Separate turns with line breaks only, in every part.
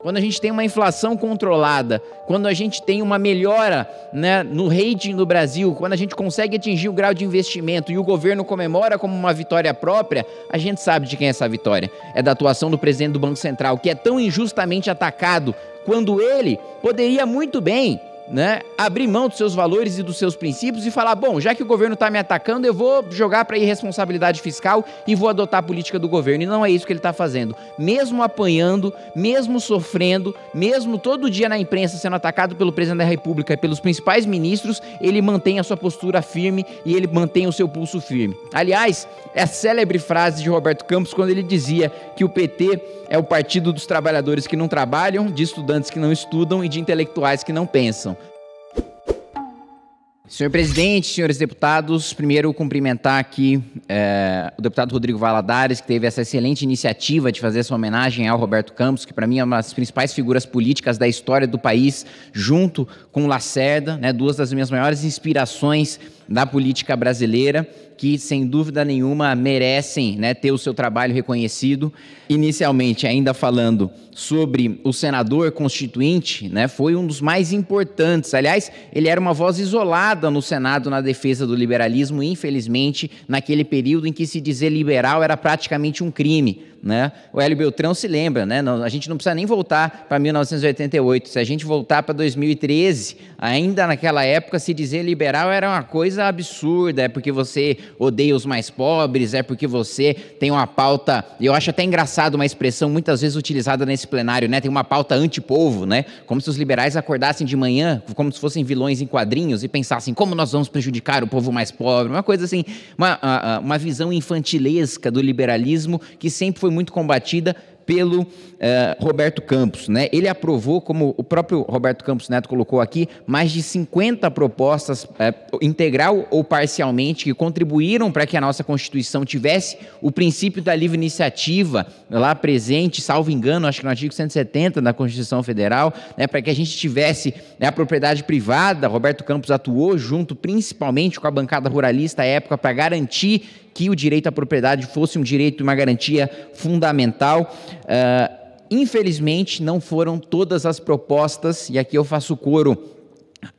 Quando a gente tem uma inflação controlada, quando a gente tem uma melhora né, no rating do Brasil, quando a gente consegue atingir o grau de investimento e o governo comemora como uma vitória própria, a gente sabe de quem é essa vitória. É da atuação do presidente do Banco Central, que é tão injustamente atacado quando ele poderia muito bem né, abrir mão dos seus valores e dos seus princípios e falar: bom, já que o governo está me atacando, eu vou jogar para irresponsabilidade fiscal e vou adotar a política do governo. E não é isso que ele está fazendo. Mesmo apanhando, mesmo sofrendo, mesmo todo dia na imprensa sendo atacado pelo presidente da República e pelos principais ministros, ele mantém a sua postura firme e ele mantém o seu pulso firme. Aliás, é a célebre frase de Roberto Campos quando ele dizia que o PT é o partido dos trabalhadores que não trabalham, de estudantes que não estudam e de intelectuais que não pensam. Senhor presidente, senhores deputados, primeiro cumprimentar aqui é, o deputado Rodrigo Valadares, que teve essa excelente iniciativa de fazer essa homenagem ao Roberto Campos, que para mim é uma das principais figuras políticas da história do país, junto com Lacerda, né, duas das minhas maiores inspirações da política brasileira, que sem dúvida nenhuma merecem né, ter o seu trabalho reconhecido. Inicialmente, ainda falando sobre o senador constituinte, né, foi um dos mais importantes. Aliás, ele era uma voz isolada no Senado na defesa do liberalismo, infelizmente, naquele período em que se dizer liberal era praticamente um crime. Né? O Hélio Beltrão se lembra, né? a gente não precisa nem voltar para 1988. Se a gente voltar para 2013, ainda naquela época, se dizer liberal era uma coisa absurda, é porque você odeia os mais pobres, é porque você tem uma pauta. Eu acho até engraçado uma expressão muitas vezes utilizada nesse plenário, né? Tem uma pauta antipovo, né? Como se os liberais acordassem de manhã, como se fossem vilões em quadrinhos e pensassem como nós vamos prejudicar o povo mais pobre, uma coisa assim, uma, uma visão infantilesca do liberalismo que sempre foi foi muito combatida pelo eh, Roberto Campos. Né? Ele aprovou, como o próprio Roberto Campos Neto colocou aqui, mais de 50 propostas eh, integral ou parcialmente que contribuíram para que a nossa Constituição tivesse o princípio da livre iniciativa lá presente, salvo engano, acho que no artigo 170 da Constituição Federal, né, para que a gente tivesse né, a propriedade privada. Roberto Campos atuou junto principalmente com a bancada ruralista à época para garantir que o direito à propriedade fosse um direito, e uma garantia fundamental. Uh, infelizmente, não foram todas as propostas, e aqui eu faço coro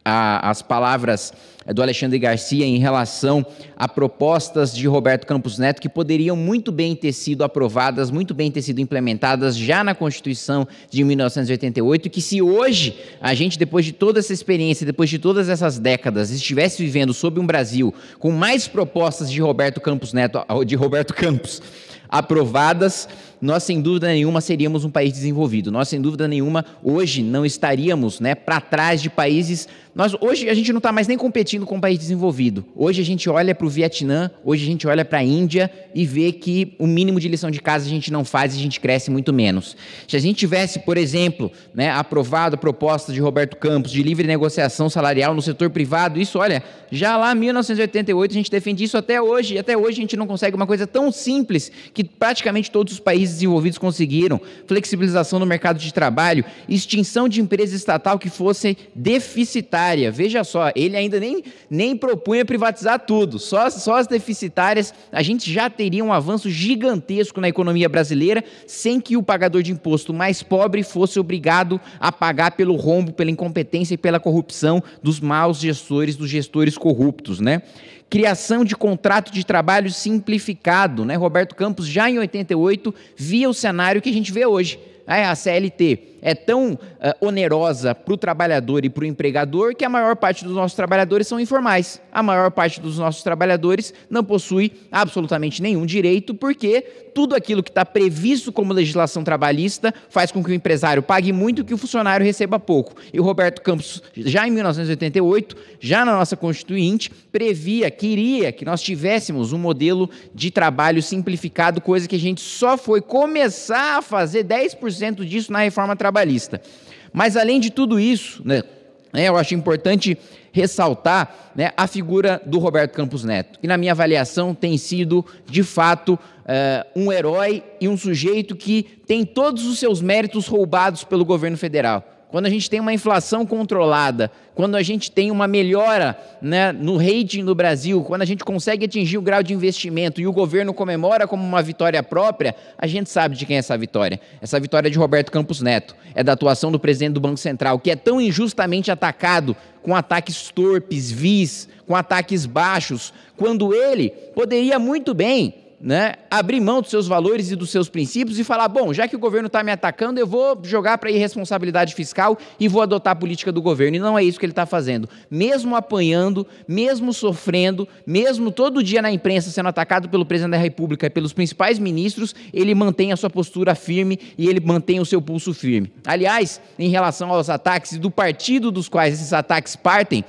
às palavras do Alexandre Garcia em relação a propostas de Roberto Campos Neto que poderiam muito bem ter sido aprovadas, muito bem ter sido implementadas já na Constituição de 1988, que se hoje a gente, depois de toda essa experiência, depois de todas essas décadas, estivesse vivendo sob um Brasil com mais propostas de Roberto Campos Neto, de Roberto Campos aprovadas, nós sem dúvida nenhuma seríamos um país desenvolvido. Nós sem dúvida nenhuma hoje não estaríamos, né, para trás de países. Nós hoje a gente não está mais nem competindo com um país desenvolvido. Hoje a gente olha para o Vietnã, hoje a gente olha para a Índia e vê que o mínimo de lição de casa a gente não faz, e a gente cresce muito menos. Se a gente tivesse, por exemplo, né, aprovado a proposta de Roberto Campos de livre negociação salarial no setor privado, isso, olha, já lá em 1988 a gente defende isso até hoje, e até hoje a gente não consegue uma coisa tão simples que praticamente todos os países países desenvolvidos conseguiram, flexibilização no mercado de trabalho, extinção de empresa estatal que fosse deficitária. Veja só, ele ainda nem, nem propunha privatizar tudo, só, só as deficitárias. A gente já teria um avanço gigantesco na economia brasileira sem que o pagador de imposto mais pobre fosse obrigado a pagar pelo rombo, pela incompetência e pela corrupção dos maus gestores, dos gestores corruptos, né? criação de contrato de trabalho simplificado. Né? Roberto Campos, já em 88, via o cenário que a gente vê hoje, né? a CLT é tão uh, onerosa para o trabalhador e para o empregador que a maior parte dos nossos trabalhadores são informais. A maior parte dos nossos trabalhadores não possui absolutamente nenhum direito, porque tudo aquilo que está previsto como legislação trabalhista faz com que o empresário pague muito e que o funcionário receba pouco. E o Roberto Campos, já em 1988, já na nossa Constituinte, previa, queria que nós tivéssemos um modelo de trabalho simplificado, coisa que a gente só foi começar a fazer 10% disso na reforma trabalhista trabalhista. Mas além de tudo isso, né, né, eu acho importante ressaltar né, a figura do Roberto Campos Neto, que na minha avaliação tem sido, de fato, uh, um herói e um sujeito que tem todos os seus méritos roubados pelo governo federal quando a gente tem uma inflação controlada, quando a gente tem uma melhora né, no rating do Brasil, quando a gente consegue atingir o grau de investimento e o governo comemora como uma vitória própria, a gente sabe de quem é essa vitória. Essa vitória é de Roberto Campos Neto, é da atuação do presidente do Banco Central, que é tão injustamente atacado com ataques torpes, vis, com ataques baixos, quando ele poderia muito bem né, abrir mão dos seus valores e dos seus princípios e falar: bom, já que o governo está me atacando, eu vou jogar para a irresponsabilidade fiscal e vou adotar a política do governo. E não é isso que ele está fazendo. Mesmo apanhando, mesmo sofrendo, mesmo todo dia na imprensa sendo atacado pelo presidente da República e pelos principais ministros, ele mantém a sua postura firme e ele mantém o seu pulso firme. Aliás, em relação aos ataques e do partido dos quais esses ataques partem,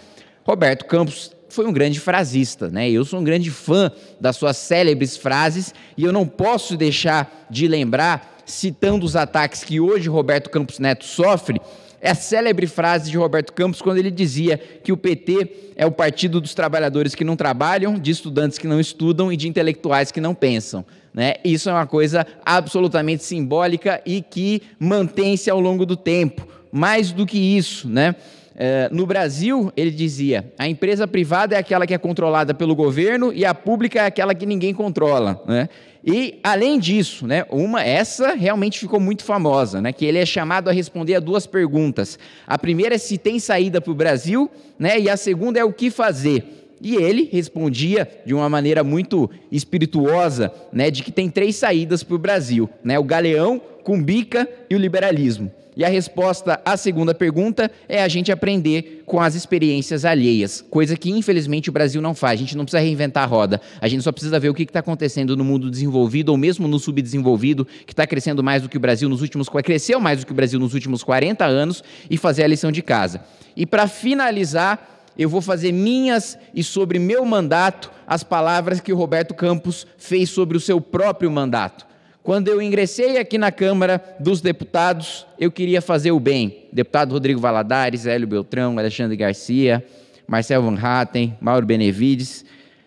Roberto Campos foi um grande frasista, né? Eu sou um grande fã das suas célebres frases e eu não posso deixar de lembrar, citando os ataques que hoje Roberto Campos Neto sofre, é a célebre frase de Roberto Campos quando ele dizia que o PT é o partido dos trabalhadores que não trabalham, de estudantes que não estudam e de intelectuais que não pensam. Né? Isso é uma coisa absolutamente simbólica e que mantém-se ao longo do tempo. Mais do que isso, né? Eh, no Brasil, ele dizia, a empresa privada é aquela que é controlada pelo governo e a pública é aquela que ninguém controla, né? E além disso, né, uma essa realmente ficou muito famosa, né, que ele é chamado a responder a duas perguntas. A primeira é se tem saída para o Brasil, né, e a segunda é o que fazer. E ele respondia de uma maneira muito espirituosa, né, de que tem três saídas para o Brasil, né, o galeão, cumbica e o liberalismo. E a resposta à segunda pergunta é a gente aprender com as experiências alheias, coisa que infelizmente o Brasil não faz. A gente não precisa reinventar a roda, a gente só precisa ver o que está acontecendo no mundo desenvolvido ou mesmo no subdesenvolvido, que está crescendo mais do que o Brasil nos últimos. cresceu mais do que o Brasil nos últimos 40 anos e fazer a lição de casa. E para finalizar eu vou fazer minhas e sobre meu mandato as palavras que o Roberto Campos fez sobre o seu próprio mandato. Quando eu ingressei aqui na Câmara dos Deputados, eu queria fazer o bem. Deputado Rodrigo Valadares, Hélio Beltrão, Alexandre Garcia, Marcel Van Hatten, Mauro Benevides.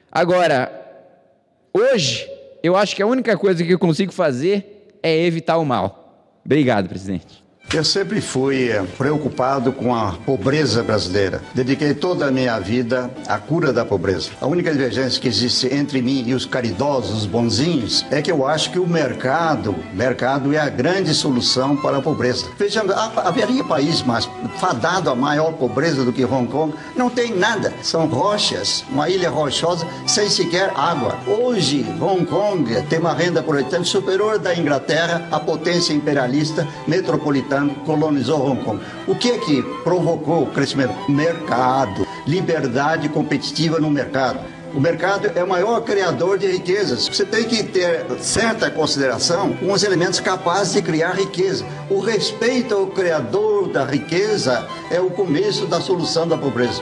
Agora, hoje, eu acho que a única coisa que eu consigo fazer é evitar o mal.
Obrigado, presidente. Eu sempre fui eh, preocupado com a pobreza brasileira. Dediquei toda a minha vida à cura da pobreza. A única divergência que existe entre mim e os caridosos, os bonzinhos, é que eu acho que o mercado, mercado é a grande solução para a pobreza. Vejamos, haveria país mais fadado à maior pobreza do que Hong Kong? Não tem nada. São rochas, uma ilha rochosa sem sequer água. Hoje, Hong Kong tem uma renda por habitante superior da Inglaterra, a potência imperialista metropolitana colonizou Hong Kong. O que é que provocou o crescimento? Mercado, liberdade competitiva no mercado. O mercado é o maior criador de riquezas. Você tem que ter certa consideração com os elementos capazes de criar riqueza. O respeito ao criador da riqueza é o começo da solução da pobreza.